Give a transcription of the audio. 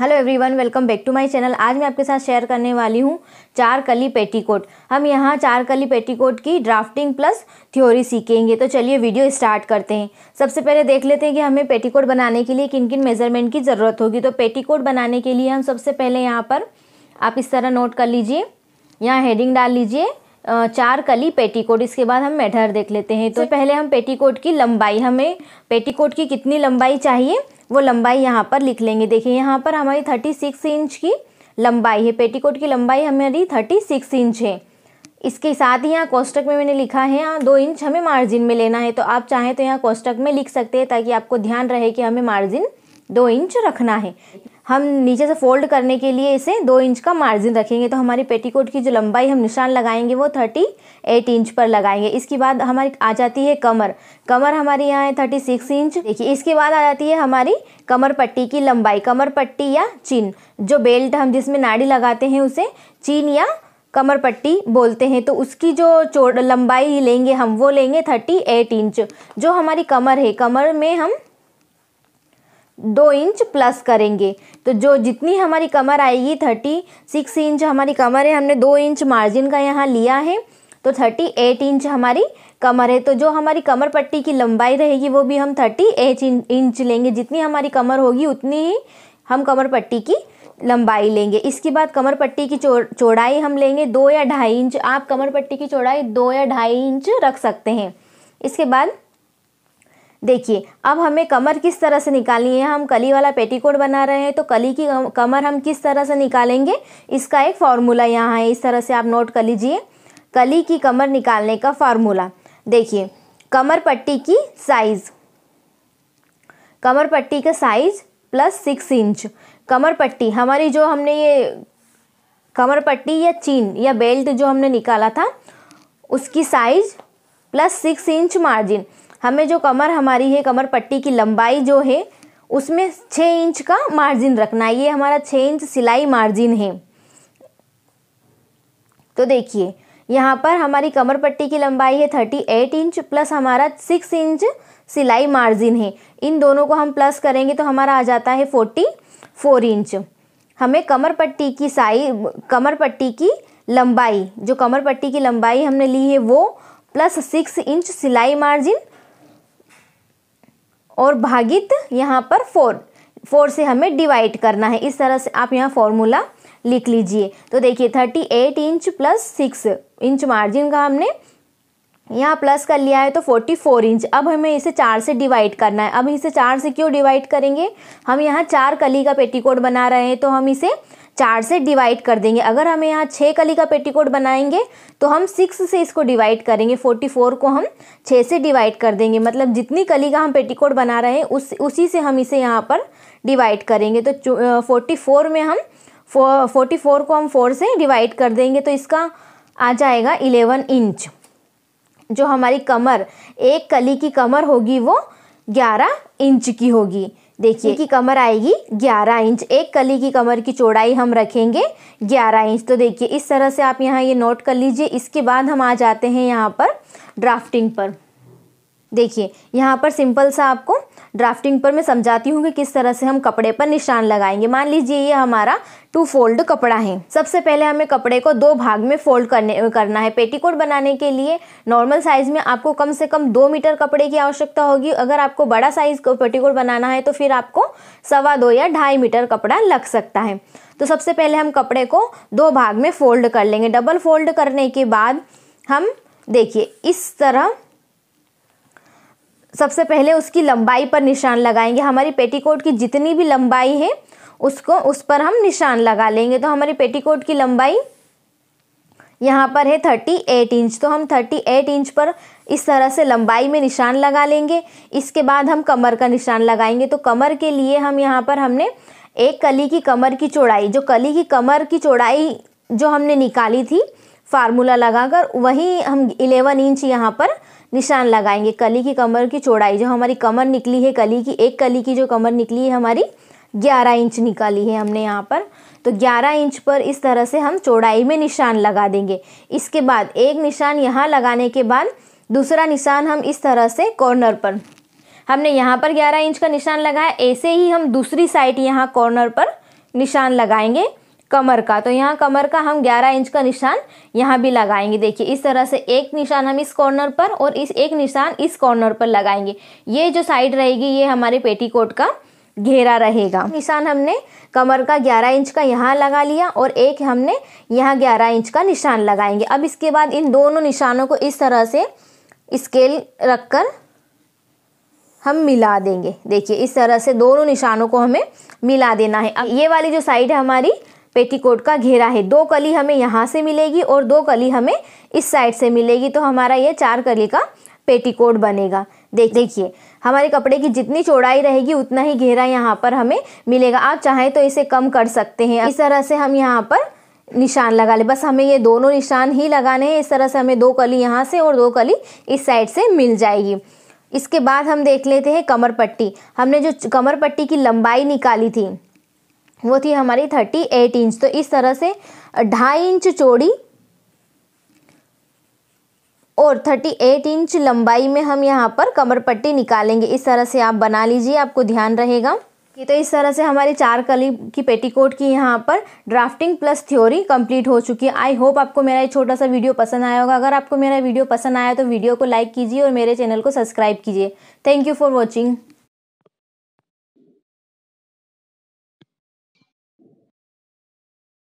hello everyone welcome back to my channel आज मैं आपके साथ शेयर करने वाली हूँ चार कली पेटीकोट हम यहाँ चार कली पेटीकोट की ड्राफ्टिंग प्लस थ्योरी सीखेंगे तो चलिए वीडियो स्टार्ट करते हैं सबसे पहले देख लेते हैं कि हमें पेटीकोट बनाने के लिए किन किन मेजरमेंट की ज़रूरत होगी तो पेटीकोट बनाने के लिए हम सबसे पहले यहाँ पर आप इस तरह नोट कर लीजिए यहाँ हेडिंग डाल लीजिए चार कली पेटीकोट इसके बाद हम मेढर देख लेते हैं तो पहले हम पेटीकोट की लंबाई हमें पेटीकोट की कितनी लंबाई चाहिए वो लंबाई यहाँ पर लिख लेंगे देखिए यहाँ पर हमारी थर्टी सिक्स इंच की लंबाई है पेटीकोट की लंबाई हमारी थर्टी सिक्स इंच है इसके साथ ही यहाँ कोष्टक में मैंने लिखा है यहाँ दो इंच हमें मार्जिन में लेना है तो आप चाहें तो यहाँ कोष्टक में लिख सकते हैं ताकि आपको ध्यान रहे कि हमें मार्जिन दो इंच रखना है हम नीचे से फोल्ड करने के लिए इसे दो इंच का मार्जिन रखेंगे तो हमारी पेटीकोट की जो लंबाई हम निशान लगाएंगे वो थर्टी एट इंच पर लगाएंगे इसके बाद हमारी आ जाती है कमर कमर हमारी यहाँ है थर्टी सिक्स इंच देखिए इसके बाद आ जाती है हमारी कमर पट्टी की लंबाई कमर पट्टी या चीन जो बेल्ट हम जिसमें नाड़ी लगाते हैं उसे चीन या कमर पट्टी बोलते हैं तो उसकी जो चोड़ लंबाई लेंगे हम वो लेंगे थर्टी एट इंच जो हमारी कमर है कमर में हम दो इंच प्लस करेंगे तो जो जितनी हमारी कमर आएगी थर्टी सिक्स इंच हमारी कमर है हमने दो इंच मार्जिन का यहाँ लिया है तो थर्टी एट इंच हमारी कमर है तो जो हमारी कमर पट्टी की लंबाई रहेगी वो भी हम थर्टी एट इंच लेंगे जितनी हमारी कमर होगी उतनी ही हम कमर पट्टी की लंबाई लेंगे इसके बाद कमर पट्टी की चौ चौड़ाई हम लेंगे दो या ढाई इंच आप कमर पट्टी की चौड़ाई दो या ढाई इंच रख सकते हैं इसके बाद देखिए अब हमें कमर किस तरह से निकालनी है हम कली वाला पेटीकोट बना रहे हैं तो कली की कमर हम किस तरह से निकालेंगे इसका एक फार्मूला यहाँ है इस तरह से आप नोट कर लीजिए कली की कमर निकालने का फार्मूला देखिए कमर पट्टी की साइज़ कमर पट्टी का साइज़ प्लस सिक्स इंच कमर पट्टी हमारी जो हमने ये कमर पट्टी या चीन या बेल्ट जो हमने निकाला था उसकी size plus six inch margin हमें जो कमर हमारी है कमर पट्टी की लंबाई जो है उसमें छः इंच का मार्जिन रखना है ये हमारा छः इंच सिलाई मार्जिन है तो देखिए यहाँ पर हमारी कमर पट्टी की लंबाई है थर्टी एट इंच प्लस हमारा सिक्स इंच सिलाई मार्जिन है इन दोनों को हम प्लस करेंगे तो हमारा आ जाता है फोर्टी फोर इंच हमें कमर पट्टी की साइज कमर पट्टी की लंबाई जो कमर पट्टी की लंबाई हमने ली है वो प्लस सिक्स इंच सिलाई मार्जिन और भागित यहाँ पर फोर फोर से हमें डिवाइड करना है इस तरह से आप यहाँ फॉर्मूला लिख लीजिए तो देखिए thirty eight inch plus six inch margin का हमने यहाँ प्लस कर लिया है तो 44 इंच अब हमें इसे चार से डिवाइड करना है अब इसे चार से क्यों डिवाइड करेंगे हम यहाँ चार कली का पेटीकोट बना रहे हैं तो हम इसे चार से डिवाइड कर देंगे अगर हम यहाँ छः कली का पेटीकोट बनाएंगे तो हम सिक्स से इसको डिवाइड करेंगे फोर्टी फोर को हम छः से डिवाइड कर देंगे मतलब जितनी कली का हम पेटीकोट बना रहे हैं उस उसी से हम इसे यहाँ पर डिवाइड करेंगे तो फोर्टी फोर में हम फोर्टी फोर को हम फोर से डिवाइड कर देंगे तो इसका आ जाएगा इलेवन इंच जो हमारी कमर एक कली की कमर होगी वो ग्यारह इंच की होगी देखिए की कमर आएगी ग्यारह इंच एक कली की कमर की चौड़ाई हम रखेंगे ग्यारह इंच तो देखिए इस तरह से आप यहाँ ये नोट कर लीजिए इसके बाद हम आ जाते हैं यहाँ पर ड्राफ्टिंग पर देखिए यहाँ पर सिंपल सा आपको ड्राफ्टिंग पर मैं समझाती हूँ कि किस तरह से हम कपड़े पर निशान लगाएंगे मान लीजिए ये हमारा टू फोल्ड कपड़ा है सबसे पहले हमें कपड़े को दो भाग में फोल्ड करने करना है पेटीकोट बनाने के लिए नॉर्मल साइज़ में आपको कम से कम दो मीटर कपड़े की आवश्यकता होगी अगर आपको बड़ा साइज़ पेटीकोट बनाना है तो फिर आपको सवा दो या ढाई मीटर कपड़ा लग सकता है तो सबसे पहले हम कपड़े को दो भाग में फोल्ड कर लेंगे डबल फोल्ड करने के बाद हम देखिए इस तरह सबसे पहले उसकी लंबाई पर निशान लगाएंगे हमारी पेटीकोट की जितनी भी लंबाई है उसको उस पर हम निशान लगा लेंगे तो हमारी पेटीकोट की लंबाई यहाँ पर है थर्टी एट इंच तो हम थर्टी एट इंच पर इस तरह से लंबाई में निशान लगा लेंगे इसके बाद हम कमर का निशान लगाएंगे तो कमर के लिए हम यहाँ पर हमने एक कली की कमर की चौड़ाई जो कली की कमर की चौड़ाई जो हमने निकाली थी फार्मूला लगाकर वही हम इलेवन इंच यहाँ पर निशान लगाएंगे कली की कमर की चौड़ाई जो हमारी कमर निकली है कली की एक कली की जो कमर निकली है हमारी ग्यारह इंच निकाली है हमने यहाँ पर तो 11 इंच पर इस तरह से हम चौड़ाई में निशान लगा देंगे इसके बाद एक निशान यहाँ लगाने के बाद दूसरा निशान हम इस तरह से कॉर्नर पर हमने यहाँ पर 11 इंच का निशान लगाया ऐसे ही हम दूसरी साइड यहाँ कॉर्नर पर निशान लगाएंगे कमर का तो यहाँ कमर का हम 11 इंच का निशान यहाँ भी लगाएंगे देखिए इस तरह से एक निशान हम इस कॉर्नर पर और इस एक निशान इस कॉर्नर पर लगाएंगे ये जो साइड रहेगी ये हमारे पेटीकोट का घेरा रहेगा निशान हमने कमर का 11 इंच का यहाँ लगा लिया और एक हमने यहाँ 11 इंच का निशान लगाएंगे अब इसके बाद इन दोनों निशानों को इस तरह से स्केल रखकर हम मिला देंगे देखिए इस तरह से दोनों निशानों को हमें मिला देना है अब ये वाली जो साइड है हमारी पेटीकोट का घेरा है दो कली हमें यहाँ से मिलेगी और दो कली हमें इस साइड से मिलेगी तो हमारा ये चार कली का पेटीकोट बनेगा देख देखिए हमारे कपड़े की जितनी चौड़ाई रहेगी उतना ही घेरा यहाँ पर हमें मिलेगा आप चाहें तो इसे कम कर सकते हैं इस तरह से हम यहाँ पर निशान लगा ले बस हमें ये दोनों निशान ही लगाने हैं इस तरह से हमें दो कली यहाँ से और दो कली इस साइड से मिल जाएगी इसके बाद हम देख लेते हैं कमर पट्टी हमने जो कमर पट्टी की लंबाई निकाली थी वो थी हमारी थर्टी एट इंच तो इस तरह से ढाई इंच चौड़ी और थर्टी एट इंच लंबाई में हम यहाँ पर कमर पट्टी निकालेंगे इस तरह से आप बना लीजिए आपको ध्यान रहेगा कि तो इस तरह से हमारी चार कली की पेटीकोट की यहाँ पर ड्राफ्टिंग प्लस थ्योरी कंप्लीट हो चुकी है आई होप आपको मेरा ये छोटा सा वीडियो पसंद आया होगा अगर आपको मेरा वीडियो पसंद आया तो वीडियो को लाइक कीजिए और मेरे चैनल को सब्सक्राइब कीजिए थैंक यू फॉर वॉचिंग